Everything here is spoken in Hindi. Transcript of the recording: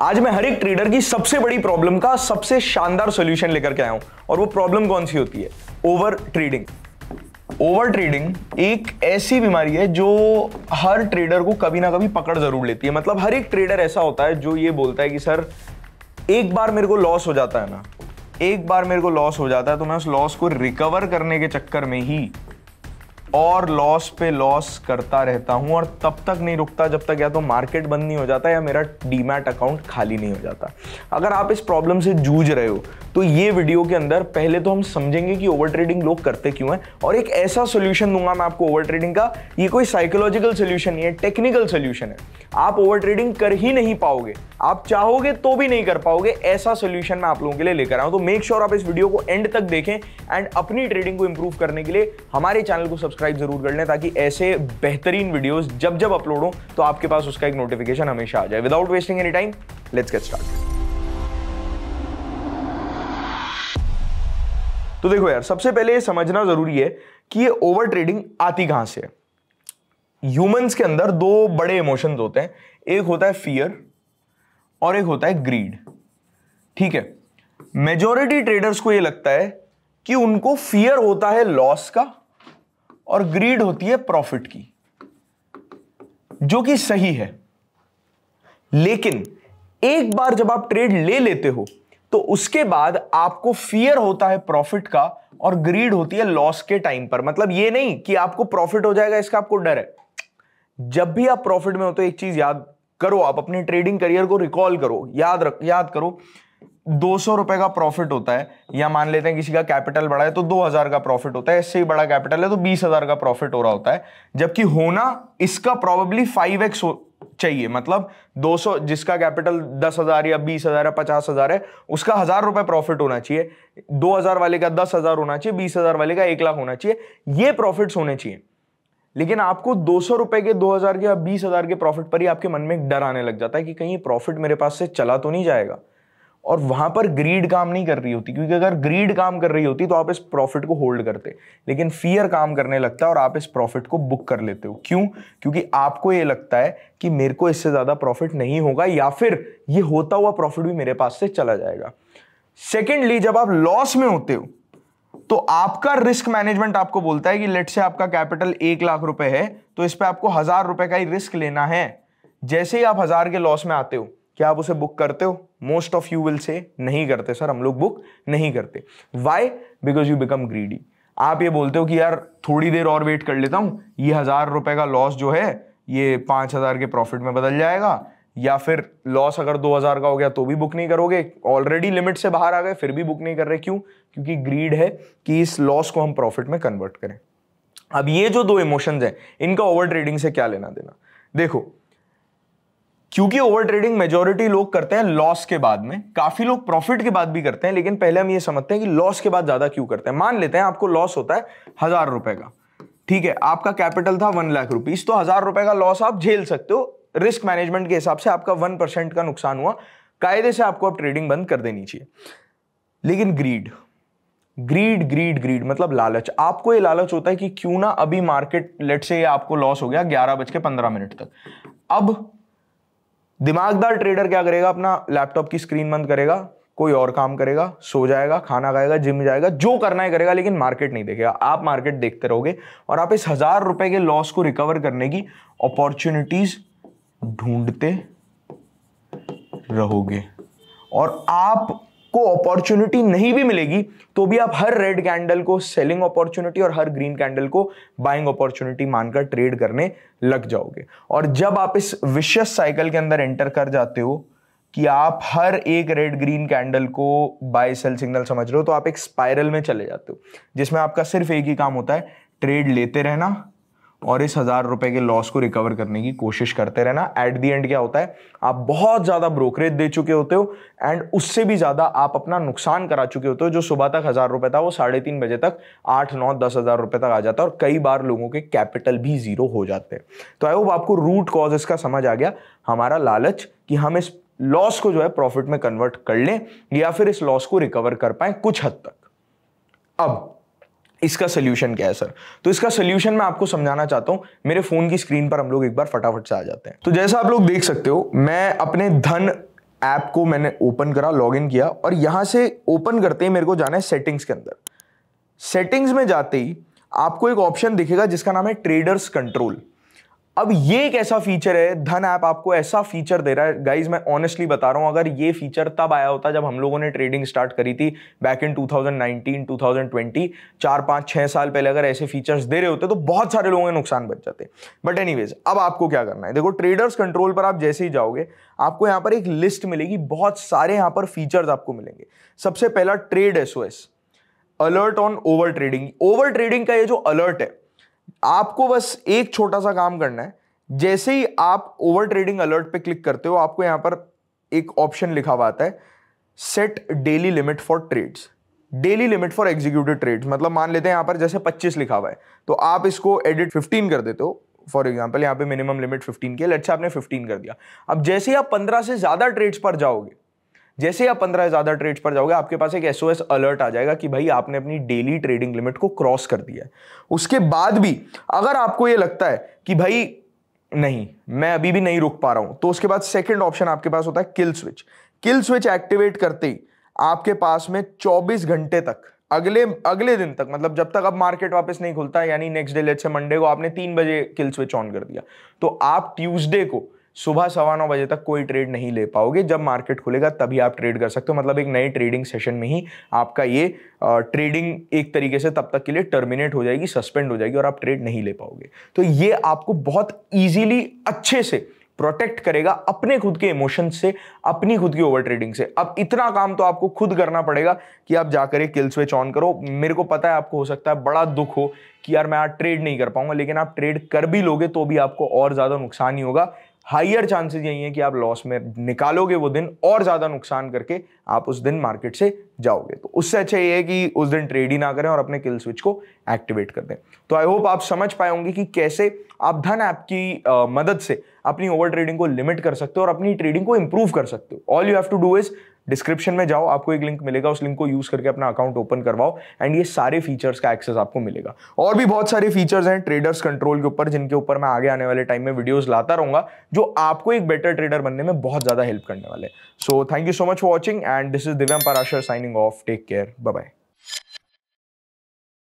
आज मैं हर एक ट्रेडर की सबसे बड़ी प्रॉब्लम का सबसे शानदार सोल्यूशन लेकर के आया हूं और वो प्रॉब्लम कौन सी होती है ओवर ट्रेडिंग ओवर ट्रेडिंग एक ऐसी बीमारी है जो हर ट्रेडर को कभी ना कभी पकड़ जरूर लेती है मतलब हर एक ट्रेडर ऐसा होता है जो ये बोलता है कि सर एक बार मेरे को लॉस हो जाता है ना एक बार मेरे को लॉस हो जाता है तो मैं उस लॉस को रिकवर करने के चक्कर में ही और लॉस पे लॉस करता रहता हूँ और तब तक नहीं रुकता जब तक या तो मार्केट बंद नहीं हो जाता या मेरा डीमैट अकाउंट खाली नहीं हो जाता अगर आप इस प्रॉब्लम से जूझ रहे हो तो ये वीडियो के अंदर पहले तो हम समझेंगे कि ओवर ट्रेडिंग लोग करते क्यों हैं और एक ऐसा सोल्यूशन दूंगा मैं आपको ओवर ट्रेडिंग का ये कोई साइकोलॉजिकल सोल्यूशन नहीं है टेक्निकल सोल्यूशन है आप ओवर ट्रेडिंग कर ही नहीं पाओगे आप चाहोगे तो भी नहीं कर पाओगे ऐसा सोल्यूशन मैं आप लोगों के लिए लेकर आऊँ तो मेक श्योर sure आप इस वीडियो को एंड तक देखें एंड अपनी ट्रेडिंग को इंप्रूव करने के लिए हमारे चैनल को सब्सक्राइब जरूर कर लें ताकि ऐसे बेहतरीन वीडियोज जब जब अपलोड हो तो आपके पास उसका एक नोटिफिकेशन हमेशा आ जाए without wasting any time let's get start तो देखो यार सबसे पहले ये समझना जरूरी है कि ये ओवर ट्रेडिंग आती कहां से ह्यूमंस के अंदर दो बड़े इमोशन होते हैं एक होता है फियर और एक होता है ग्रीड ठीक है मेजोरिटी ट्रेडर्स को यह लगता है कि उनको फियर होता है लॉस का और ग्रीड होती है प्रॉफिट की जो कि सही है लेकिन एक बार जब आप ट्रेड ले लेते हो तो उसके बाद आपको फियर होता है प्रॉफिट का और ग्रीड होती है लॉस के टाइम पर मतलब ये नहीं कि आपको प्रॉफिट हो जाएगा इसका आपको डर है जब भी आप प्रॉफिट में हो तो एक चीज याद करो आप अपने ट्रेडिंग करियर को रिकॉल करो याद रख याद करो दो सौ रुपए का प्रॉफिट होता है या मान लेते हैं किसी का कैपिटल बड़ा है तो दो हजार का प्रॉफिट होता है इससे ही बड़ा कैपिटल है तो बीस हजार का प्रॉफिट हो रहा होता है जबकि होना इसका प्रॉबेबली फाइव एक्स चाहिए मतलब 200 जिसका कैपिटल दस हज़ार या बीस हज़ार या पचास हज़ार है उसका हज़ार रुपए प्रॉफिट होना चाहिए दो हज़ार वाले का दस हज़ार होना चाहिए बीस हज़ार वाले का एक लाख होना चाहिए ये प्रॉफिट्स होने चाहिए लेकिन आपको दो सौ रुपए के दो हज़ार के या बीस हज़ार के प्रॉफिट पर ही आपके मन में एक डर आने लग जाता है कि कहीं प्रॉफिट मेरे पास से चला तो नहीं जाएगा और वहां पर ग्रीड काम नहीं कर रही होती क्योंकि अगर ग्रीड काम कर रही होती तो आप इस प्रॉफिट को होल्ड करते लेकिन फियर काम करने लगता है और आप इस प्रॉफिट को बुक कर लेते हो क्यों क्योंकि आपको ये लगता है कि मेरे को इससे ज़्यादा प्रॉफिट नहीं होगा या फिर ये होता हुआ प्रॉफिट भी मेरे पास से चला जाएगा सेकेंडली जब आप लॉस में होते हो तो आपका रिस्क मैनेजमेंट आपको बोलता है कि लेट से आपका कैपिटल एक लाख रुपए है तो इस पर आपको हजार रुपए का ही रिस्क लेना है जैसे ही आप हजार के लॉस में आते हो क्या आप उसे बुक करते हो most of you will say नहीं करते सर हम लोग बुक नहीं करते why because you become greedy आप ये बोलते हो कि यार थोड़ी देर और वेट कर लेता हूँ ये हज़ार रुपए का लॉस जो है ये पांच हज़ार के प्रॉफिट में बदल जाएगा या फिर लॉस अगर दो हज़ार का हो गया तो भी बुक नहीं करोगे ऑलरेडी लिमिट से बाहर आ गए फिर भी बुक नहीं कर रहे क्यों क्योंकि ग्रीड है कि इस लॉस को हम प्रॉफिट में कन्वर्ट करें अब ये जो दो इमोशंस हैं इनका ओवर ट्रेडिंग से क्या लेना देना देखो क्योंकि ओवर ट्रेडिंग मेजोरिटी लोग करते हैं लॉस के बाद में काफी लोग प्रॉफिट के बाद भी करते हैं लेकिन पहले हम ये समझते हैं कि लॉस के बाद ज्यादा क्यों करते हैं मान लेते हैं आपको लॉस होता है हजार रुपए का ठीक है आपका कैपिटल था वन लाख रुपीज तो हजार रुपए का लॉस आप झेल सकते हो रिस्क मैनेजमेंट के हिसाब से आपका वन परसेंट का नुकसान हुआ कायदे से आपको अब ट्रेडिंग बंद कर देनी चाहिए लेकिन ग्रीड ग्रीड ग्रीड ग्रीड मतलब लालच आपको ये लालच होता है कि क्यों ना अभी मार्केट लेट से आपको लॉस हो गया ग्यारह बज के पंद्रह मिनट तक अब दिमागदार ट्रेडर क्या करेगा अपना लैपटॉप की स्क्रीन बंद करेगा कोई और काम करेगा सो जाएगा खाना खाएगा जिम जाएगा जो करना ही करेगा लेकिन मार्केट नहीं देखेगा आप मार्केट देखते रहोगे और आप इस हजार रुपए के लॉस को रिकवर करने की अपॉर्चुनिटीज ढूंढते रहोगे और आप को अपॉर्चुनिटी नहीं भी मिलेगी तो भी आप हर रेड कैंडल को सेलिंग अपॉर्चुनिटी और हर ग्रीन कैंडल को बाइंग अपॉर्चुनिटी मानकर ट्रेड करने लग जाओगे और जब आप इस विशेष साइकिल के अंदर एंटर कर जाते हो कि आप हर एक रेड ग्रीन कैंडल को बाय सेल सिग्नल समझ रहे हो तो आप एक स्पाइरल में चले जाते हो जिसमें आपका सिर्फ एक ही काम होता है ट्रेड लेते रहना और इस हज़ार रुपए के लॉस को रिकवर करने की कोशिश करते रहना एट दी एंड क्या होता है आप बहुत ज़्यादा ब्रोकरेज दे चुके होते हो एंड उससे भी ज़्यादा आप अपना नुकसान करा चुके होते हो जो सुबह तक हज़ार रुपये था वो साढ़े तीन बजे तक आठ नौ दस हज़ार रुपये तक आ जाता है और कई बार लोगों के कैपिटल भी ज़ीरो हो जाते हैं तो आई होप आपको रूट कॉज इसका समझ आ गया हमारा लालच कि हम इस लॉस को जो है प्रॉफिट में कन्वर्ट कर लें या फिर इस लॉस को रिकवर कर पाए कुछ हद तक अब इसका सोल्यूशन क्या है सर तो इसका सोल्यूशन मैं आपको समझाना चाहता हूं मेरे फोन की स्क्रीन पर हम लोग एक बार फटाफट से आ जाते हैं तो जैसा आप लोग देख सकते हो मैं अपने धन ऐप को मैंने ओपन करा लॉगिन किया और यहां से ओपन करते ही मेरे को जाना है सेटिंग्स के अंदर सेटिंग्स में जाते ही आपको एक ऑप्शन दिखेगा जिसका नाम है ट्रेडर्स कंट्रोल अब ये एक ऐसा फीचर है धन ऐप आपको ऐसा फीचर दे रहा है गाइज मैं ऑनेस्टली बता रहा हूँ अगर ये फीचर तब आया होता जब हम लोगों ने ट्रेडिंग स्टार्ट करी थी बैक इन 2019 2020 चार पाँच छः साल पहले अगर ऐसे फीचर्स दे रहे होते तो बहुत सारे लोगों के नुकसान बच जाते बट एनी अब आपको क्या करना है देखो ट्रेडर्स कंट्रोल पर आप जैसे ही जाओगे आपको यहाँ पर एक लिस्ट मिलेगी बहुत सारे यहाँ पर फीचर्स आपको मिलेंगे सबसे पहला trades alert on over trading over trading का ये जो अलर्ट है आपको बस एक छोटा सा काम करना है जैसे ही आप ओवर ट्रेडिंग अलर्ट पे क्लिक करते हो आपको यहां पर एक ऑप्शन लिखा हुआ आता है set daily limit for trades daily limit for executive trade मतलब मान लेते हैं यहां पर जैसे 25 लिखा हुआ है तो आप इसको एडिट 15 कर देते हो फॉर एग्जाम्पल यहां पे मिनिमम लिमिट 15 की लट्स से आपने 15 कर दिया अब जैसे ही आप 15 से ज़्यादा ट्रेड्स पर जाओगे जैसे आप पंद्रह ज़्यादा ट्रेड्स पर जाओगे आपके पास एक एस अलर्ट आ जाएगा कि भाई आपने अपनी डेली ट्रेडिंग लिमिट को क्रॉस कर दिया है उसके बाद भी अगर आपको यह लगता है कि भाई नहीं मैं अभी भी नहीं रुक पा रहा हूं तो उसके बाद सेकेंड ऑप्शन आपके पास होता है kill switch kill switch activate करते ही आपके पास में 24 घंटे तक अगले अगले दिन तक मतलब जब तक अब मार्केट वापस नहीं खुलता यानी next day let's say Monday को आपने तीन बजे किल स्विच ऑन कर दिया तो आप ट्यूसडे को सुबह सवा नौ बजे तक कोई ट्रेड नहीं ले पाओगे जब मार्केट खुलेगा तभी आप ट्रेड कर सकते हो मतलब एक नए ट्रेडिंग सेशन में ही आपका ये ट्रेडिंग एक तरीके से तब तक के लिए टर्मिनेट हो जाएगी सस्पेंड हो जाएगी और आप ट्रेड नहीं ले पाओगे तो ये आपको बहुत ईजिली अच्छे से प्रोटेक्ट करेगा अपने खुद के इमोशन से अपनी खुद की ओवर ट्रेडिंग से अब इतना काम तो आपको खुद करना पड़ेगा कि आप जाकर एक किल स्विच ऑन करो मेरे को पता है आपको हो सकता है बड़ा दुख हो कि यार मैं आज ट्रेड नहीं कर पाऊंगा लेकिन आप ट्रेड कर भी लोगे तो भी आपको और ज़्यादा नुकसान ही होगा हाइयर चांसेस यही है कि आप लॉस में निकालोगे वो दिन और ज़्यादा नुकसान करके आप उस दिन मार्केट से जाओगे तो उससे अच्छा ये है कि उस दिन ट्रेड ही ना करें और अपने किल स्विच को एक्टिवेट कर दें तो आई होप आप समझ पाए होंगे कि कैसे आप धन ऐप की आ, मदद से अपनी ओवर ट्रेडिंग को लिमिट कर सकते हो और अपनी ट्रेडिंग को इंप्रूव कर सकते हो all you have to do is description में जाओ आपको एक लिंक मिलेगा उस लिंक को यूज करके अपना अकाउंट ओपन करवाओ एंड ये सारे फीचर्स का एक्सेस आपको मिलेगा और भी बहुत सारे फीचर्स हैं ट्रेडर्स कंट्रोल के ऊपर जिनके ऊपर मैं आगे आने वाले टाइम में वीडियोज लाता रहूंगा जो आपको एक बेटर ट्रेडर बनने में बहुत ज्यादा हेल्प करने वाले so thank you so much for watching and this is Divyam Parashar signing off take care bye